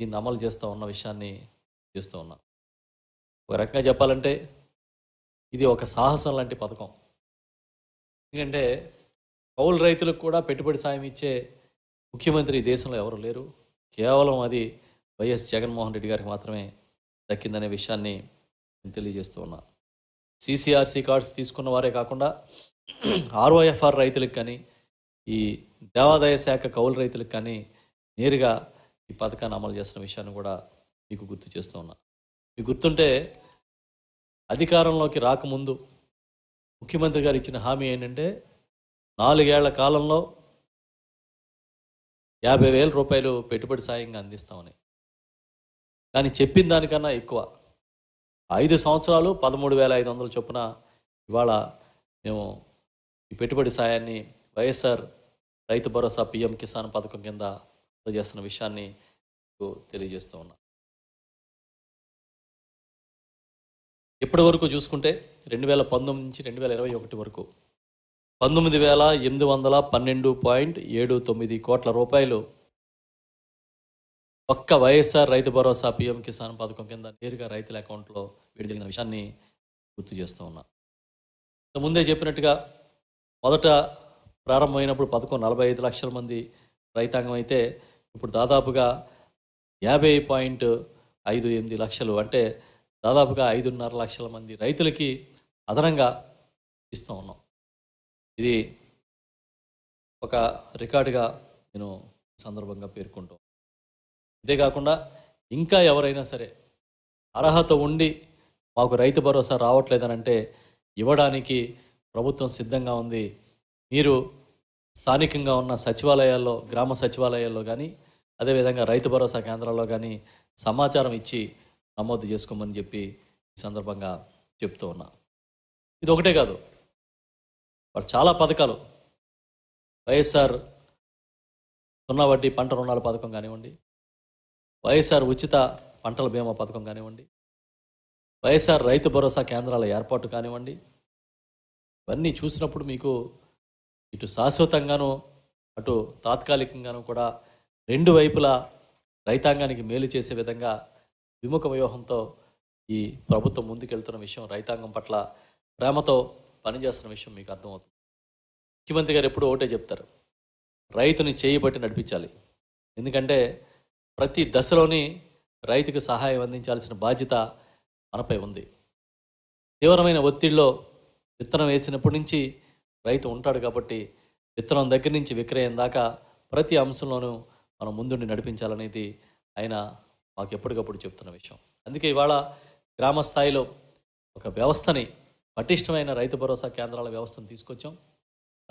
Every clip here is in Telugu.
దీన్ని అమలు చేస్తూ ఉన్న విషయాన్ని చేస్తూ ఉన్నా ఒక రకంగా చెప్పాలంటే ఇది ఒక సాహసం లాంటి పథకం ఎందుకంటే కౌలు రైతులకు కూడా పెట్టుబడి సాయం ఇచ్చే ముఖ్యమంత్రి దేశంలో ఎవరు లేరు కేవలం అది వైఎస్ జగన్మోహన్ రెడ్డి గారికి మాత్రమే దక్కిందనే విషయాన్ని నేను తెలియజేస్తూ ఉన్నా సిసిఆర్సీ కార్డ్స్ తీసుకున్న వారే కాకుండా ఆర్ఓఎఫ్ఆర్ రైతులకు కానీ ఈ దేవాదాయ శాఖ కౌలు రైతులకు కానీ నేరుగా ఈ పథకాన్ని అమలు చేసిన విషయాన్ని కూడా మీకు గుర్తు చేస్తూ ఉన్నా మీకు గుర్తుంటే అధికారంలోకి రాకముందు ముఖ్యమంత్రి గారు ఇచ్చిన హామీ ఏంటంటే నాలుగేళ్ల కాలంలో యాభై వేల రూపాయలు పెట్టుబడి సాయంగా అందిస్తామని కానీ చెప్పిన దానికన్నా ఎక్కువ ఐదు సంవత్సరాలు పదమూడు వేల ఐదు వందల చొప్పున ఇవాళ మేము ఈ పెట్టుబడి సాయాన్ని వైఎస్ఆర్ రైతు భరోసా పిఎం కిసాన్ పథకం కింద చేస్తున్న విషయాన్ని తెలియజేస్తూ ఉన్నా ఇప్పటి వరకు చూసుకుంటే రెండు వేల పంతొమ్మిది నుంచి రెండు వేల ఇరవై ఒకటి వరకు పంతొమ్మిది వేల ఎనిమిది వందల పన్నెండు పాయింట్ ఏడు తొమ్మిది కోట్ల రూపాయలు ఒక్క వైఎస్ఆర్ రైతు భరోసా పిఎం కిసాన్ పథకం కింద నేరుగా రైతుల అకౌంట్లో విడుదలైన విషయాన్ని గుర్తు చేస్తూ ఉన్నా ముందే చెప్పినట్టుగా మొదట ప్రారంభమైనప్పుడు పథకం నలభై ఐదు లక్షల మంది రైతాంగం అయితే ఇప్పుడు దాదాపుగా యాభై పాయింట్ ఐదు ఎనిమిది లక్షలు అంటే దాదాపుగా ఐదున్నర లక్షల మంది రైతులకి అదనంగా ఇస్తూ ఉన్నాం ఇది ఒక రికార్డుగా నేను సందర్భంగా పేర్కొంటాం అంతేకాకుండా ఇంకా ఎవరైనా సరే అర్హత ఉండి మాకు రైతు భరోసా రావట్లేదని అంటే ఇవ్వడానికి ప్రభుత్వం సిద్ధంగా ఉంది మీరు స్థానికంగా ఉన్న సచివాలయాల్లో గ్రామ సచివాలయాల్లో కానీ అదేవిధంగా రైతు భరోసా కేంద్రాల్లో కానీ సమాచారం ఇచ్చి నమోదు చేసుకోమని చెప్పి ఈ సందర్భంగా చెప్తూ ఉన్నా ఇది ఒకటే కాదు వాడు చాలా పథకాలు వైఎస్ఆర్ సున్నా వడ్డీ పంట రుణాల పథకం కానివ్వండి వైఎస్ఆర్ ఉచిత పంటల బీమా పథకం కానివ్వండి వైఎస్ఆర్ రైతు భరోసా కేంద్రాల ఏర్పాటు కానివ్వండి ఇవన్నీ చూసినప్పుడు మీకు ఇటు శాశ్వతంగాను అటు తాత్కాలికంగాను కూడా రెండు వైపులా రైతాంగానికి మేలు చేసే విధంగా విముఖ వ్యూహంతో ఈ ప్రభుత్వం ముందుకెళ్తున్న విషయం రైతాంగం పట్ల ప్రేమతో పనిచేస్తున్న విషయం మీకు అర్థమవుతుంది ముఖ్యమంత్రి గారు ఎప్పుడు ఒకటే చెప్తారు రైతుని చేయబట్టి నడిపించాలి ఎందుకంటే ప్రతి దశలోని రైతుకు సహాయం అందించాల్సిన బాధ్యత మనపై ఉంది తీవ్రమైన ఒత్తిడిలో విత్తనం వేసినప్పటి నుంచి రైతు ఉంటాడు కాబట్టి విత్తనం దగ్గర నుంచి విక్రయం దాకా ప్రతి అంశంలోనూ మనం ముందుండి నడిపించాలనేది ఆయన మాకు ఎప్పటికప్పుడు చెప్తున్న విషయం అందుకే ఇవాళ గ్రామ స్థాయిలో ఒక వ్యవస్థని పటిష్టమైన రైతు భరోసా కేంద్రాల వ్యవస్థను తీసుకొచ్చాం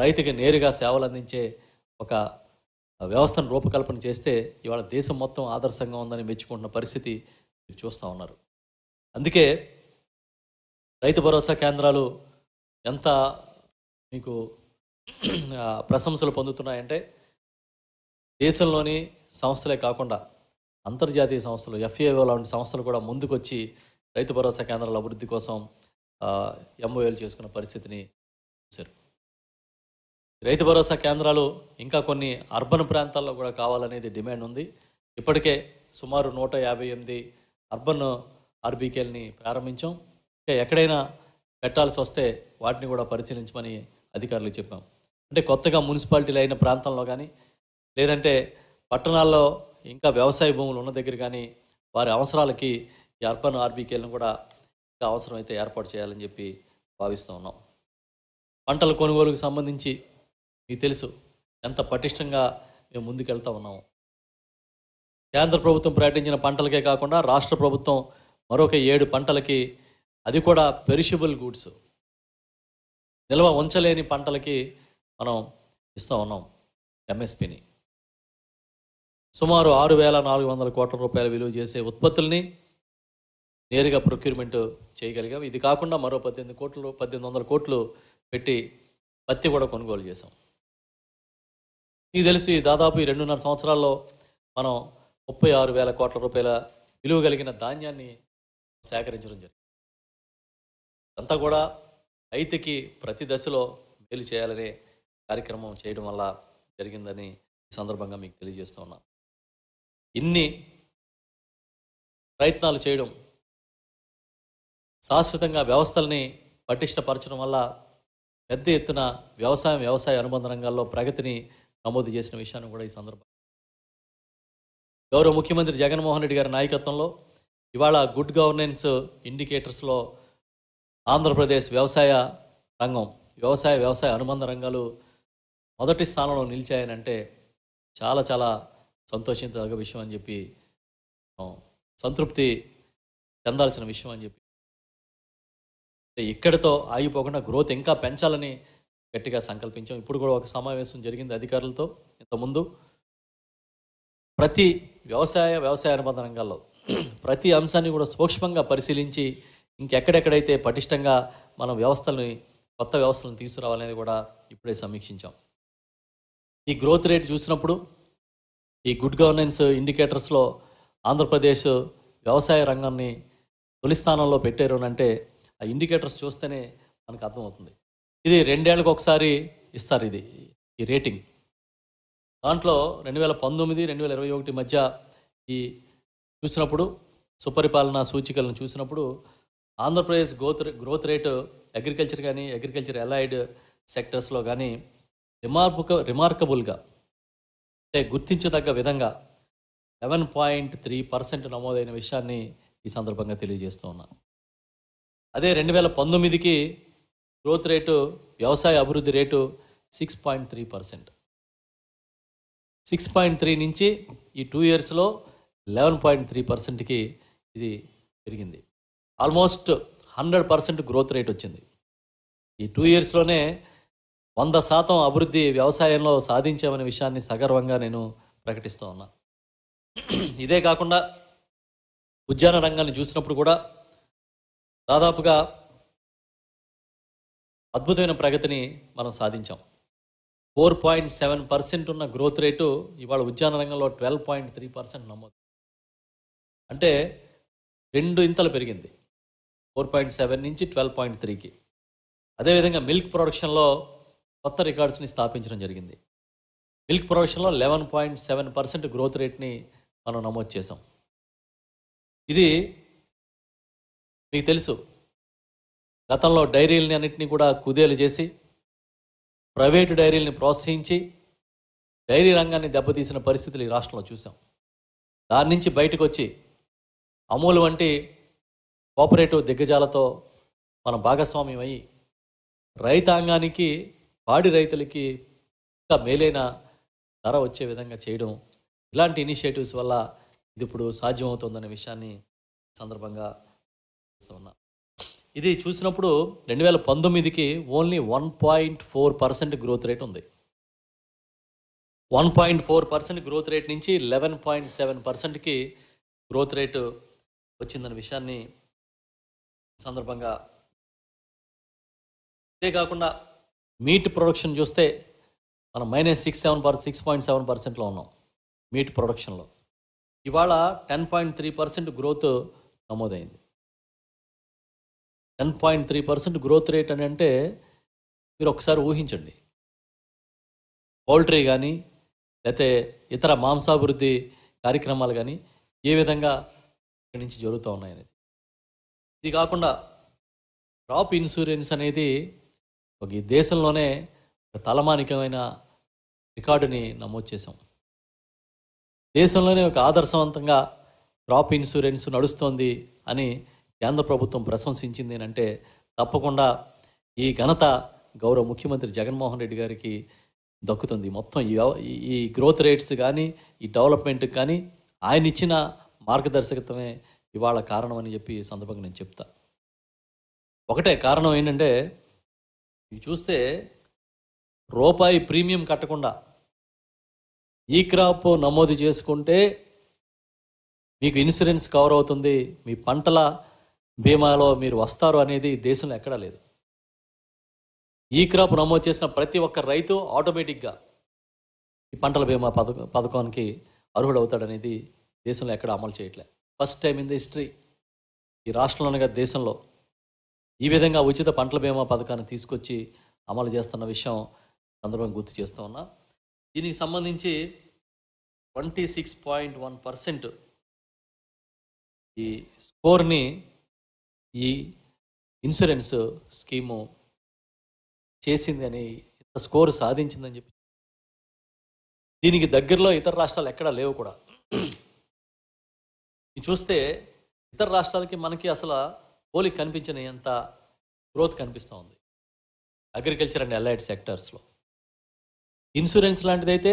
రైతుకి నేరుగా సేవలు అందించే ఒక వ్యవస్థను రూపకల్పన చేస్తే ఇవాళ దేశం మొత్తం ఆదర్శంగా ఉందని మెచ్చుకుంటున్న పరిస్థితి మీరు చూస్తూ ఉన్నారు అందుకే రైతు భరోసా కేంద్రాలు ఎంత మీకు ప్రశంసలు పొందుతున్నాయంటే దేశంలోని సంస్థలే కాకుండా అంతర్జాతీయ సంస్థలు ఎఫ్ఏఓ లాంటి సంస్థలు కూడా ముందుకొచ్చి రైతు భరోసా కేంద్రాల అభివృద్ధి కోసం ఎంఓఏలు చేసుకున్న పరిస్థితిని చూశారు రైతు భరోసా కేంద్రాలు ఇంకా కొన్ని అర్బన్ ప్రాంతాల్లో కూడా కావాలనేది డిమాండ్ ఉంది ఇప్పటికే సుమారు నూట యాభై ఎనిమిది అర్బన్ ఆర్బీకేల్ని ప్రారంభించాం ఇంకా ఎక్కడైనా పెట్టాల్సి వస్తే వాటిని కూడా పరిశీలించమని అధికారులు చెప్పాం అంటే కొత్తగా మున్సిపాలిటీలు అయిన ప్రాంతంలో కానీ లేదంటే పట్టణాల్లో ఇంకా వ్యవసాయ భూములు ఉన్న దగ్గర కానీ వారి అవసరాలకి అర్బన్ ఆర్బీకేలను కూడా ఇంకా అవసరమైతే ఏర్పాటు చేయాలని చెప్పి భావిస్తూ ఉన్నాం పంటల కొనుగోలుకు సంబంధించి మీకు తెలుసు ఎంత పటిష్టంగా మేము ముందుకెళ్తా ఉన్నాము కేంద్ర ప్రభుత్వం ప్రకటించిన పంటలకే కాకుండా రాష్ట్ర ప్రభుత్వం మరొక ఏడు పంటలకి అది కూడా పెరిషబుల్ గూడ్స్ నిల్వ ఉంచలేని పంటలకి మనం ఇస్తూ ఉన్నాం ఎంఎస్పిని సుమారు ఆరు వేల నాలుగు వందల కోట్ల రూపాయల విలువ చేసే ఉత్పత్తుల్ని నేరుగా ప్రొక్యూర్మెంట్ చేయగలిగాం ఇది కాకుండా మరో పద్దెనిమిది కోట్లు పద్దెనిమిది వందల కోట్లు పెట్టి పత్తి కూడా కొనుగోలు చేశాం మీకు తెలిసి దాదాపు ఈ రెండున్నర సంవత్సరాల్లో మనం ముప్పై ఆరు వేల కోట్ల రూపాయల విలువ కలిగిన ధాన్యాన్ని సేకరించడం జరిగింది అంతా కూడా రైతుకి ప్రతి దశలో మేలు చేయాలనే కార్యక్రమం చేయడం వల్ల జరిగిందని సందర్భంగా మీకు తెలియజేస్తూ ఉన్నాను ఇన్ని ప్రయత్నాలు చేయడం శాశ్వతంగా వ్యవస్థల్ని పటిష్టపరచడం వల్ల పెద్ద ఎత్తున వ్యవసాయం వ్యవసాయ అనుబంధ రంగాల్లో ప్రగతిని నమోదు చేసిన విషయాన్ని కూడా ఈ సందర్భం గౌరవ ముఖ్యమంత్రి జగన్మోహన్ రెడ్డి గారి నాయకత్వంలో ఇవాళ గుడ్ గవర్నెన్స్ ఇండికేటర్స్లో ఆంధ్రప్రదేశ్ వ్యవసాయ రంగం వ్యవసాయ వ్యవసాయ అనుబంధ రంగాలు మొదటి స్థానంలో నిలిచాయనంటే చాలా చాలా సంతోషించదగ్గ విషయం అని చెప్పి సంతృప్తి చెందాల్సిన విషయం అని చెప్పి ఇక్కడితో ఆగిపోకుండా గ్రోత్ ఇంకా పెంచాలని గట్టిగా సంకల్పించాం ఇప్పుడు కూడా ఒక సమావేశం జరిగింది అధికారులతో ఇంతకుముందు ప్రతి వ్యవసాయ వ్యవసాయ అనుబంధ రంగాల్లో ప్రతి అంశాన్ని కూడా సూక్ష్మంగా పరిశీలించి ఇంకెక్కడెక్కడైతే పటిష్టంగా మనం వ్యవస్థలని కొత్త వ్యవస్థలను తీసుకురావాలని కూడా ఇప్పుడే సమీక్షించాం ఈ గ్రోత్ రేట్ చూసినప్పుడు ఈ గుడ్ గవర్నెన్స్ ఇండికేటర్స్లో ఆంధ్రప్రదేశ్ వ్యవసాయ రంగాన్ని తొలి స్థానంలో పెట్టారు అని అంటే ఆ ఇండికేటర్స్ చూస్తేనే మనకు అర్థమవుతుంది ఇది రెండేళ్ళకి ఒకసారి ఇస్తారు ఇది ఈ రేటింగ్ దాంట్లో రెండు వేల పంతొమ్మిది రెండు వేల ఇరవై ఒకటి మధ్య ఈ చూసినప్పుడు సుపరిపాలన సూచికలను చూసినప్పుడు Andhra Pradesh growth growth rate agriculture కానీ అగ్రికల్చర్ అలైడ్ సెక్టర్స్లో కానీ రిమార్బుక రిమార్కబుల్గా అంటే గుర్తించదగ్గ విధంగా లెవెన్ పాయింట్ త్రీ పర్సెంట్ నమోదైన విషయాన్ని ఈ సందర్భంగా తెలియజేస్తూ ఉన్నాను అదే రెండు వేల పంతొమ్మిదికి గ్రోత్ రేటు వ్యవసాయ అభివృద్ధి రేటు six point three percent six point three నుంచి ఈ టూ ఇయర్స్లో లెవెన్ పాయింట్ త్రీ పర్సెంట్కి ఇది పెరిగింది almost hundred percent growth rate వచ్చింది ఈ టూ ఇయర్స్లోనే వంద శాతం అభివృద్ధి వ్యవసాయంలో సాధించామనే విషయాన్ని సగర్వంగా నేను ప్రకటిస్తూ ఉన్నా ఇదే కాకుండా ఉద్యాన రంగాన్ని చూసినప్పుడు కూడా దాదాపుగా అద్భుతమైన ప్రగతిని మనం సాధించాం ఫోర్ పాయింట్ సెవెన్ పర్సెంట్ ఉన్న గ్రోత్ రేటు ఇవాళ ఉద్యాన రంగంలో ట్వెల్వ్ పాయింట్ త్రీ పర్సెంట్ నమోదు అంటే రెండు ఇంతలు పెరిగింది ఫోర్ పాయింట్ సెవెన్ నుంచి ట్వెల్వ్ పాయింట్ త్రీకి అదేవిధంగా మిల్క్ ప్రొడక్షన్లో కొత్త రికార్డ్స్ని స్థాపించడం జరిగింది మిల్క్ ప్రొడక్షన్లో eleven point seven percent growth రేట్ని మనం నమోదు చేసాం ఇది మీకు తెలుసు గతంలో డైరీలని అన్నింటినీ కూడా కుదేలు చేసి ప్రైవేటు డైరీలని ప్రోత్సహించి డైరీ రంగాన్ని దెబ్బతీసిన పరిస్థితులు ఈ రాష్ట్రంలో చూసాం దాని నుంచి బయటకు వచ్చి అమూల్ వంటి కోఆపరేటివ్ దిగ్గజాలతో మనం భాగస్వామ్యం అయ్యి రైతాంగానికి పాడి రైతులకి ఇంకా మేలైన ధర వచ్చే విధంగా చేయడం ఇలాంటి ఇనిషియేటివ్స్ వల్ల ఇది ఇప్పుడు సాధ్యమవుతుందనే విషయాన్ని సందర్భంగా చూస్తున్నా ఇది చూసినప్పుడు రెండు వేల పంతొమ్మిదికి only one point four percent growth rate ఉంది one point four percent growth rate నుంచి లెవెన్ పాయింట్ సెవెన్ పర్సెంట్కి గ్రోత్ రేటు వచ్చిందన్న విషయాన్ని సందర్భంగా అంతేకాకుండా మీట్ ప్రొడక్షన్ చూస్తే మనం minus six seven per six point seven పర్సెంట్లో ఉన్నాం మీట్ ప్రొడక్షన్లో ఇవాళ ten point three percent growth నమోదైంది ten point three percent growth rate అని అంటే మీరు ఒకసారి ఊహించండి పౌల్ట్రీ కానీ లేకపోతే ఇతర మాంసాభివృద్ధి కార్యక్రమాలు కానీ ఏ విధంగా ఇక్కడి నుంచి జరుగుతూ ఉన్నాయనేది ఇది కాకుండా క్రాప్ ఇన్సూరెన్స్ అనేది ఒక ఈ దేశంలోనే ఒక తలమానికమైన రికార్డుని నమోదు చేశాం దేశంలోనే ఒక ఆదర్శవంతంగా క్రాప్ ఇన్సూరెన్స్ నడుస్తోంది అని కేంద్ర ప్రభుత్వం ప్రశంసించింది అంటే తప్పకుండా ఈ ఘనత గౌరవ ముఖ్యమంత్రి జగన్మోహన్ రెడ్డి గారికి దక్కుతుంది మొత్తం ఈ గ్రోత్ రేట్స్ కానీ ఈ డెవలప్మెంట్ కానీ ఆయన ఇచ్చిన మార్గదర్శకత్వమే ఇవాళ కారణం అని చెప్పి సందర్భంగా నేను చెప్తా ఒకటే కారణం ఏంటంటే ఇవి చూస్తే రూపాయి ప్రీమియం కట్టకుండా ఈ క్రాప్ నమోదు చేసుకుంటే మీకు ఇన్సూరెన్స్ కవర్ అవుతుంది మీ పంటల బీమాలో మీరు వస్తారు అనేది దేశంలో ఎక్కడా లేదు ఈ క్రాప్ నమోదు చేసిన ప్రతి ఒక్క రైతు ఆటోమేటిక్గా ఈ పంటల బీమా పథకం పథకానికి అర్హుడవుతాడనేది దేశంలో ఎక్కడ అమలు చేయట్లేదు first time in the history ఈ కదా దేశంలో ఈ విధంగా ఉచిత పంటల బీమా పథకాన్ని తీసుకొచ్చి అమలు చేస్తున్న విషయం సందర్భం గుర్తు చేస్తూ ఉన్నా దీనికి సంబంధించి twenty six point one percent ఈ స్కోర్ని ఈ ఇన్సూరెన్స్ స్కీము చేసిందని ఇంత స్కోర్ సాధించిందని చెప్పి దీనికి దగ్గరలో ఇతర రాష్ట్రాలు ఎక్కడా లేవు కూడా చూస్తే ఇతర రాష్ట్రాలకి మనకి అసలు పోలి కనిపించిన ఎంత గ్రోత్ కనిపిస్తూ ఉంది అగ్రికల్చర్ అండ్ అలైడ్ సెక్టర్స్లో ఇన్సూరెన్స్ లాంటిదైతే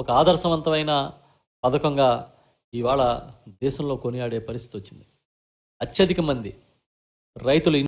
ఒక ఆదర్శవంతమైన పథకంగా ఇవాళ దేశంలో కొనియాడే పరిస్థితి వచ్చింది అత్యధిక మంది రైతులు